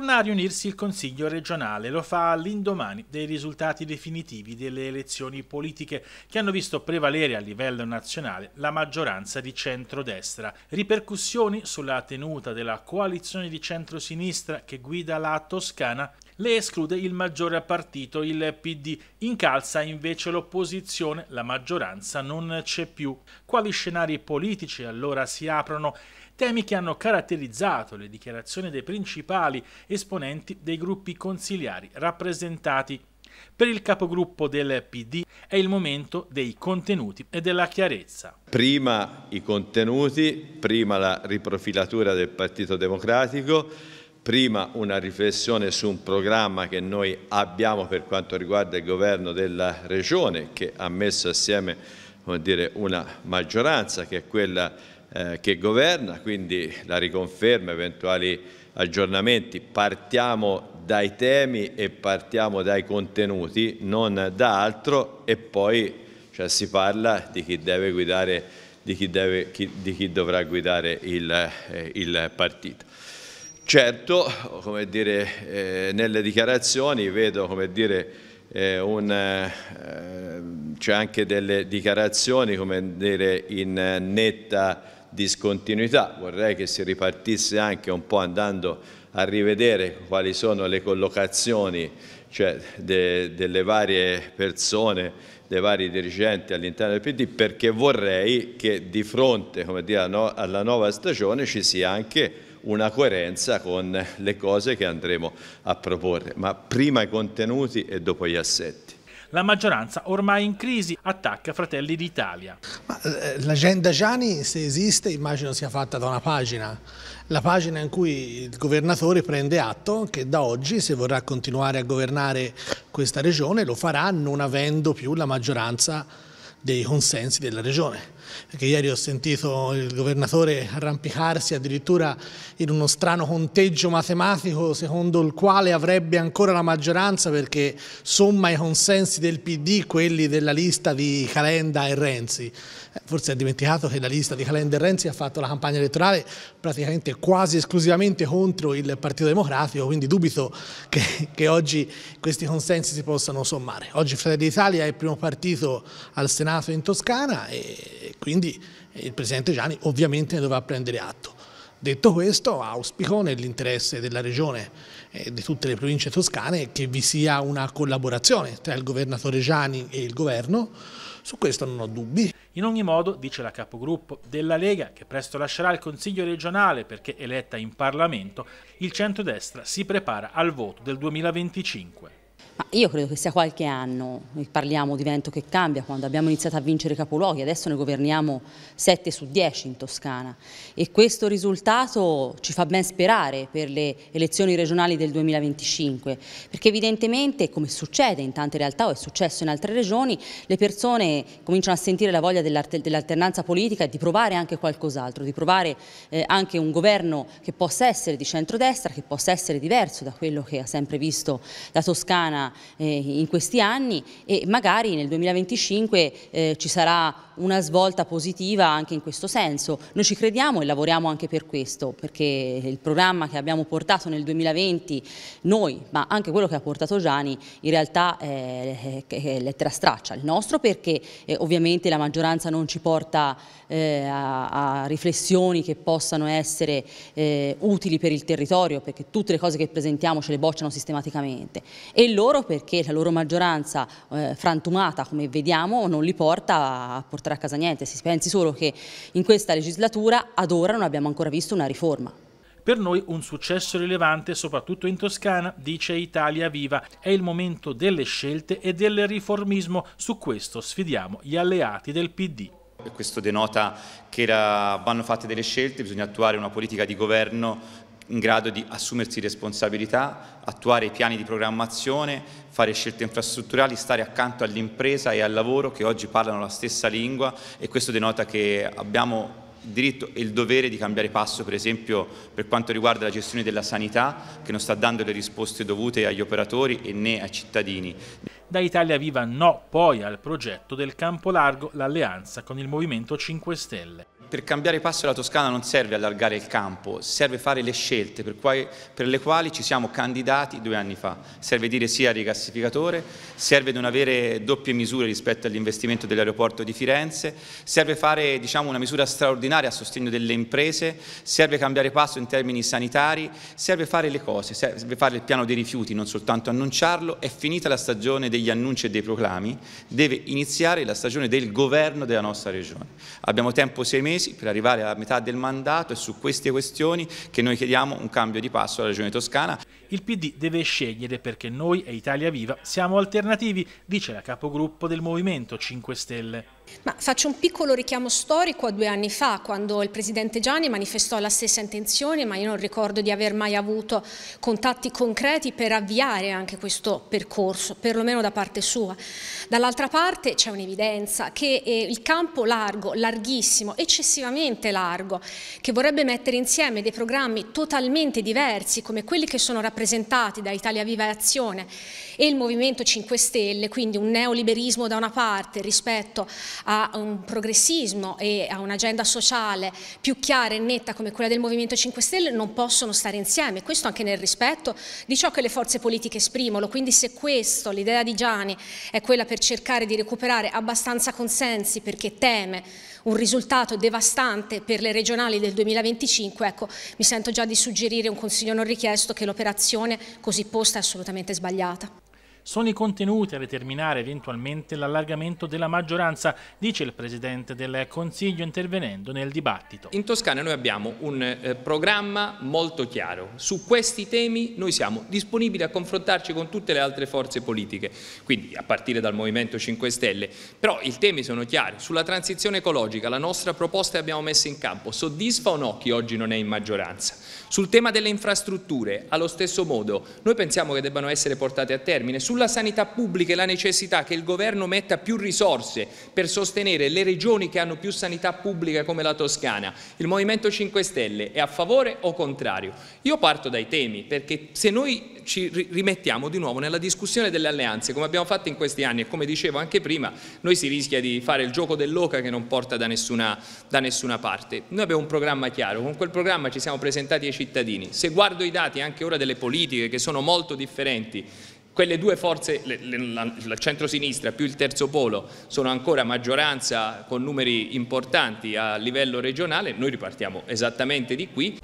Torna a riunirsi il Consiglio regionale, lo fa all'indomani dei risultati definitivi delle elezioni politiche che hanno visto prevalere a livello nazionale la maggioranza di centrodestra. Ripercussioni sulla tenuta della coalizione di centrosinistra che guida la Toscana le esclude il maggiore partito, il PD. Incalza invece l'opposizione, la maggioranza non c'è più. Quali scenari politici allora si aprono? temi che hanno caratterizzato le dichiarazioni dei principali esponenti dei gruppi consiliari rappresentati. Per il capogruppo del PD è il momento dei contenuti e della chiarezza. Prima i contenuti, prima la riprofilatura del Partito Democratico, prima una riflessione su un programma che noi abbiamo per quanto riguarda il governo della Regione che ha messo assieme dire, una maggioranza che è quella di eh, che governa, quindi la riconferma, eventuali aggiornamenti. Partiamo dai temi e partiamo dai contenuti, non da altro e poi cioè, si parla di chi deve guidare, di chi, deve, chi, di chi dovrà guidare il, eh, il partito. Certo, come dire, eh, nelle dichiarazioni vedo come dire, eh, eh, c'è anche delle dichiarazioni come dire, in netta discontinuità. Vorrei che si ripartisse anche un po' andando a rivedere quali sono le collocazioni cioè, de, delle varie persone, dei vari dirigenti all'interno del PD, perché vorrei che di fronte dire, alla nuova stagione ci sia anche una coerenza con le cose che andremo a proporre, ma prima i contenuti e dopo gli assetti. La maggioranza ormai in crisi attacca Fratelli d'Italia. Eh, l'agenda Gianni, se esiste, immagino sia fatta da una pagina. La pagina in cui il governatore prende atto che da oggi, se vorrà continuare a governare questa regione, lo farà non avendo più la maggioranza dei consensi della regione perché ieri ho sentito il governatore arrampicarsi addirittura in uno strano conteggio matematico secondo il quale avrebbe ancora la maggioranza perché somma i consensi del PD quelli della lista di Calenda e Renzi. Eh, forse ha dimenticato che la lista di Calenda e Renzi ha fatto la campagna elettorale praticamente quasi esclusivamente contro il Partito Democratico, quindi dubito che, che oggi questi consensi si possano sommare. Oggi Fratelli d'Italia è il primo partito al Senato in Toscana e quindi eh, il Presidente Gianni ovviamente ne dovrà prendere atto. Detto questo auspico nell'interesse della Regione e eh, di tutte le province toscane che vi sia una collaborazione tra il Governatore Gianni e il Governo, su questo non ho dubbi. In ogni modo, dice la capogruppo della Lega, che presto lascerà il Consiglio regionale perché eletta in Parlamento, il centrodestra si prepara al voto del 2025. Ma io credo che sia qualche anno, noi parliamo di vento che cambia, quando abbiamo iniziato a vincere capoluoghi, adesso ne governiamo 7 su 10 in Toscana e questo risultato ci fa ben sperare per le elezioni regionali del 2025, perché evidentemente, come succede in tante realtà o è successo in altre regioni, le persone cominciano a sentire la voglia dell'alternanza politica e di provare anche qualcos'altro, di provare eh, anche un governo che possa essere di centrodestra, che possa essere diverso da quello che ha sempre visto la Toscana italiana eh, in questi anni e magari nel 2025 eh, ci sarà una svolta positiva anche in questo senso. Noi ci crediamo e lavoriamo anche per questo, perché il programma che abbiamo portato nel 2020, noi, ma anche quello che ha portato Gianni, in realtà eh, è, lettera straccia. Il nostro perché ovviamente la maggioranza non ci porta a, riflessioni che possano essere utili per il territorio, perché tutte le cose che presentiamo ce le bocciano sistematicamente. E loro loro perché la loro maggioranza eh, frantumata, come vediamo, non li porta a portare a casa niente. Si pensi solo che in questa legislatura ad ora non abbiamo ancora visto una riforma. Per noi un successo rilevante, soprattutto in Toscana, dice Italia Viva. È il momento delle scelte e del riformismo. Su questo sfidiamo gli alleati del PD. Questo denota che la, vanno fatte delle scelte, bisogna attuare una politica di governo in grado di assumersi responsabilità, attuare i piani di programmazione, fare scelte infrastrutturali, stare accanto all'impresa e al lavoro che oggi parlano la stessa lingua e questo denota che abbiamo il diritto e il dovere di cambiare passo per esempio per quanto riguarda la gestione della sanità che non sta dando le risposte dovute agli operatori e né ai cittadini. Da Italia Viva no poi al progetto del campo largo l'alleanza con il Movimento 5 Stelle per cambiare passo la Toscana non serve allargare il campo, serve fare le scelte per, quali, per le quali ci siamo candidati due anni fa. Serve dire sì al rigassificatore, serve non avere doppie misure rispetto all'investimento dell'aeroporto di Firenze, serve fare diciamo, una misura straordinaria a sostegno delle imprese, serve cambiare passo in termini sanitari, serve fare le cose, serve fare il piano dei rifiuti, non soltanto annunciarlo. È finita la stagione degli annunci e dei proclami, deve iniziare la stagione del governo della nostra regione. Abbiamo tempo sei mesi mesi per arrivare alla metà del mandato e su queste questioni che noi chiediamo un cambio di passo alla Regione Toscana. Il PD deve scegliere perché noi e Italia Viva siamo alternativi, dice la capogruppo del Movimento 5 Stelle. Ma faccio un piccolo richiamo storico a due anni fa, quando il presidente Gianni manifestò la stessa intenzione, ma io non ricordo di aver mai avuto contatti concreti per avviare anche questo percorso, perlomeno da parte sua. Dall'altra parte c'è un'evidenza che eh, il campo largo, larghissimo, eccessivamente largo, che vorrebbe mettere insieme dei programmi totalmente diversi, come quelli che sono rappresentati da Italia Viva e Azione e il Movimento 5 Stelle, quindi un neoliberismo da una parte rispetto a un progressismo e a un'agenda sociale più chiara e netta come quella del Movimento 5 Stelle non possono stare insieme, questo anche nel rispetto di ciò che le forze politiche esprimono, quindi se questo, l'idea di Gianni, è quella per cercare di recuperare abbastanza consensi perché teme un risultato devastante per le regionali del 2025, ecco, mi sento già di suggerire un consiglio non richiesto che l'operazione così posta è assolutamente sbagliata sono i contenuti a determinare eventualmente l'allargamento della maggioranza, dice il Presidente del Consiglio intervenendo nel dibattito. In Toscana noi abbiamo un eh, programma molto chiaro, su questi temi noi siamo disponibili a confrontarci con tutte le altre forze politiche, quindi a partire dal Movimento 5 Stelle, però i temi sono chiari, sulla transizione ecologica la nostra proposta che abbiamo messo in campo soddisfa o no chi oggi non è in maggioranza? Sul tema delle infrastrutture, allo stesso modo, noi pensiamo che debbano essere portate a termine sulla sanità pubblica e la necessità che il governo metta più risorse per sostenere le regioni che hanno più sanità pubblica come la Toscana, il Movimento 5 Stelle è a favore o contrario? Io parto dai temi perché se noi ci rimettiamo di nuovo nella discussione delle alleanze come abbiamo fatto in questi anni e come dicevo anche prima, noi si rischia di fare il gioco dell'oca che non porta da nessuna, da nessuna parte. Noi abbiamo un programma chiaro, con quel programma ci siamo presentati ai cittadini. Se guardo i dati anche ora delle politiche che sono molto differenti, quelle due forze, il centro-sinistra più il terzo polo, sono ancora maggioranza con numeri importanti a livello regionale, noi ripartiamo esattamente di qui.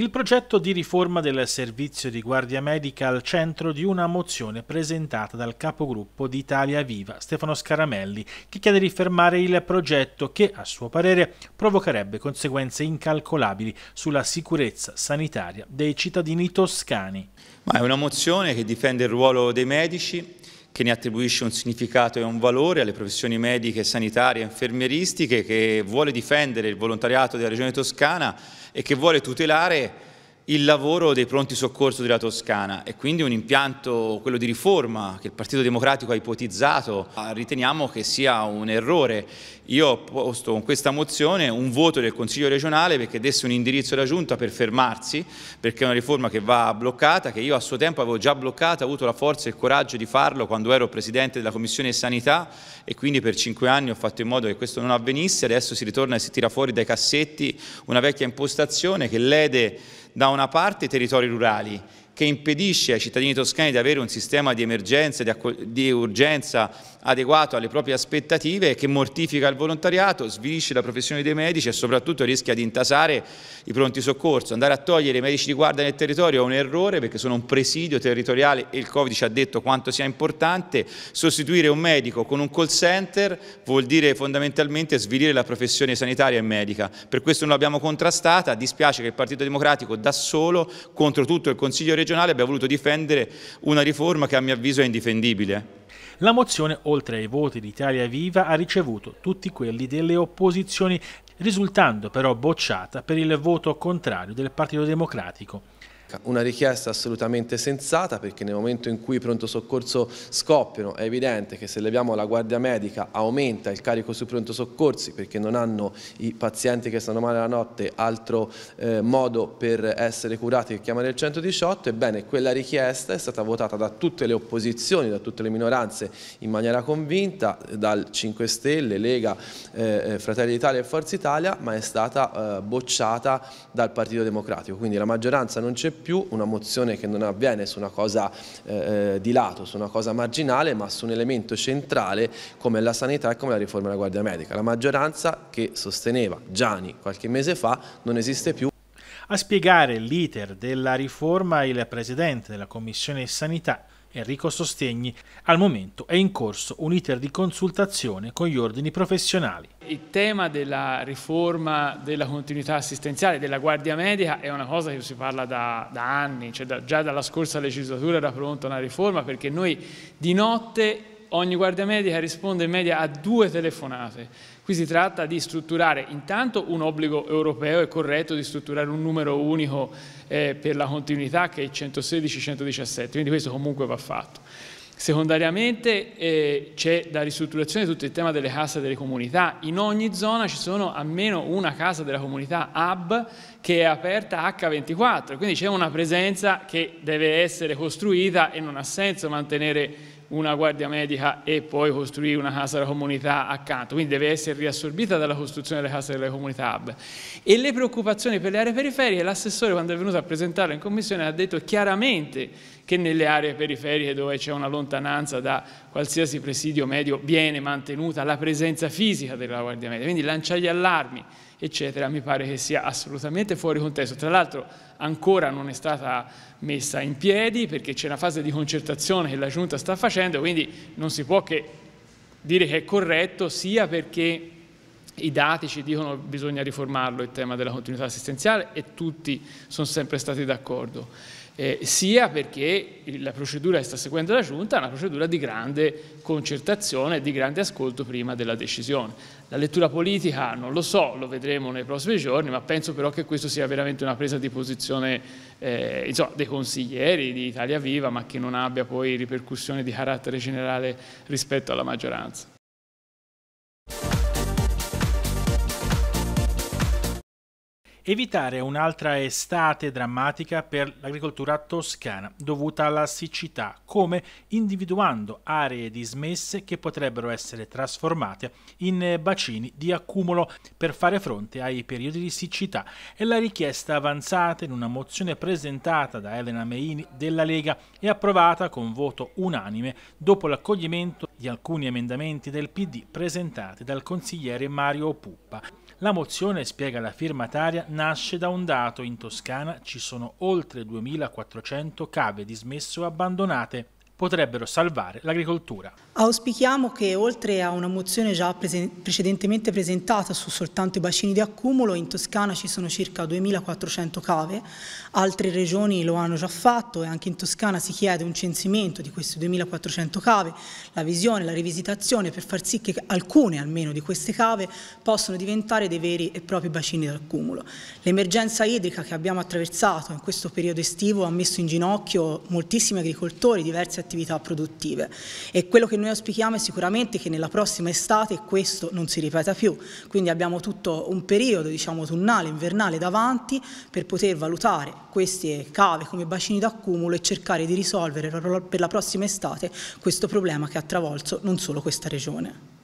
Il progetto di riforma del servizio di guardia medica al centro di una mozione presentata dal capogruppo di Italia Viva, Stefano Scaramelli, che chiede di fermare il progetto che, a suo parere, provocherebbe conseguenze incalcolabili sulla sicurezza sanitaria dei cittadini toscani. Ma è una mozione che difende il ruolo dei medici che ne attribuisce un significato e un valore alle professioni mediche, sanitarie e infermieristiche, che vuole difendere il volontariato della Regione Toscana e che vuole tutelare il lavoro dei pronti soccorso della Toscana e quindi un impianto, quello di riforma che il Partito Democratico ha ipotizzato, ah, riteniamo che sia un errore. Io ho posto con questa mozione un voto del Consiglio regionale perché desse un indirizzo alla Giunta per fermarsi, perché è una riforma che va bloccata, che io a suo tempo avevo già bloccata, ho avuto la forza e il coraggio di farlo quando ero Presidente della Commissione Sanità e quindi per cinque anni ho fatto in modo che questo non avvenisse, adesso si ritorna e si tira fuori dai cassetti una vecchia impostazione che lede da una parte i territori rurali, che impedisce ai cittadini toscani di avere un sistema di emergenza, di, di urgenza adeguato alle proprie aspettative che mortifica il volontariato, svilisce la professione dei medici e soprattutto rischia di intasare i pronti soccorso. Andare a togliere i medici di guardia nel territorio è un errore perché sono un presidio territoriale e il Covid ci ha detto quanto sia importante. Sostituire un medico con un call center vuol dire fondamentalmente svilire la professione sanitaria e medica. Per questo non l'abbiamo contrastata, dispiace che il Partito Democratico da solo contro tutto il Consiglio regionale abbia voluto difendere una riforma che a mio avviso è indifendibile. La mozione, oltre ai voti di Italia Viva, ha ricevuto tutti quelli delle opposizioni, risultando però bocciata per il voto contrario del Partito Democratico. Una richiesta assolutamente sensata perché nel momento in cui i pronto soccorso scoppiano è evidente che se leviamo la guardia medica aumenta il carico sui pronto soccorsi perché non hanno i pazienti che stanno male la notte altro eh, modo per essere curati che chiamare il 118, ebbene quella richiesta è stata votata da tutte le opposizioni, da tutte le minoranze in maniera convinta, dal 5 Stelle, Lega, eh, eh, Fratelli d'Italia e Forza Italia, ma è stata eh, bocciata dal Partito Democratico, quindi la maggioranza non c'è più una mozione che non avviene su una cosa eh, eh, di lato, su una cosa marginale, ma su un elemento centrale come la sanità e come la riforma della Guardia Medica. La maggioranza che sosteneva Gianni qualche mese fa non esiste più. A spiegare l'iter della riforma il presidente della Commissione Sanità Enrico Sostegni, al momento è in corso un iter di consultazione con gli ordini professionali. Il tema della riforma della continuità assistenziale della Guardia Medica è una cosa che si parla da, da anni, cioè da, già dalla scorsa legislatura era pronta una riforma perché noi di notte ogni Guardia Medica risponde in media a due telefonate Qui si tratta di strutturare intanto un obbligo europeo e corretto di strutturare un numero unico eh, per la continuità che è 116-117, quindi questo comunque va fatto. Secondariamente eh, c'è la ristrutturazione di tutto il tema delle casse delle comunità. In ogni zona ci sono almeno una casa della comunità hub che è aperta H24, quindi c'è una presenza che deve essere costruita e non ha senso mantenere una guardia medica e poi costruire una casa della comunità accanto, quindi deve essere riassorbita dalla costruzione delle case delle comunità hub. E le preoccupazioni per le aree periferiche, l'assessore quando è venuto a presentarlo in commissione ha detto chiaramente che nelle aree periferiche dove c'è una lontananza da qualsiasi presidio medio viene mantenuta la presenza fisica della Guardia Media, quindi lanciare gli allarmi eccetera mi pare che sia assolutamente fuori contesto. Tra l'altro ancora non è stata messa in piedi perché c'è una fase di concertazione che la Giunta sta facendo, quindi non si può che dire che è corretto sia perché i dati ci dicono che bisogna riformarlo il tema della continuità assistenziale e tutti sono sempre stati d'accordo eh, sia perché la procedura che sta seguendo la Giunta è una procedura di grande concertazione e di grande ascolto prima della decisione. La lettura politica non lo so, lo vedremo nei prossimi giorni, ma penso però che questa sia veramente una presa di posizione eh, insomma, dei consiglieri di Italia Viva, ma che non abbia poi ripercussioni di carattere generale rispetto alla maggioranza. evitare un'altra estate drammatica per l'agricoltura toscana dovuta alla siccità, come individuando aree dismesse che potrebbero essere trasformate in bacini di accumulo per fare fronte ai periodi di siccità È la richiesta avanzata in una mozione presentata da Elena Meini della Lega e approvata con voto unanime dopo l'accoglimento di alcuni emendamenti del PD presentati dal consigliere Mario Puppa. La mozione, spiega la firmataria, nasce da un dato. In Toscana ci sono oltre 2400 cave dismesse o abbandonate potrebbero salvare l'agricoltura. Auspichiamo che oltre a una mozione già prese precedentemente presentata su soltanto i bacini di accumulo, in Toscana ci sono circa 2.400 cave, altre regioni lo hanno già fatto e anche in Toscana si chiede un censimento di queste 2.400 cave, la visione, la rivisitazione per far sì che alcune almeno di queste cave possano diventare dei veri e propri bacini di accumulo. L'emergenza idrica che abbiamo attraversato in questo periodo estivo ha messo in ginocchio moltissimi agricoltori, diverse attività attività produttive e quello che noi auspichiamo è sicuramente che nella prossima estate questo non si ripeta più, quindi abbiamo tutto un periodo diciamo autunnale, invernale davanti per poter valutare queste cave come bacini d'accumulo e cercare di risolvere per la prossima estate questo problema che ha travolto non solo questa regione.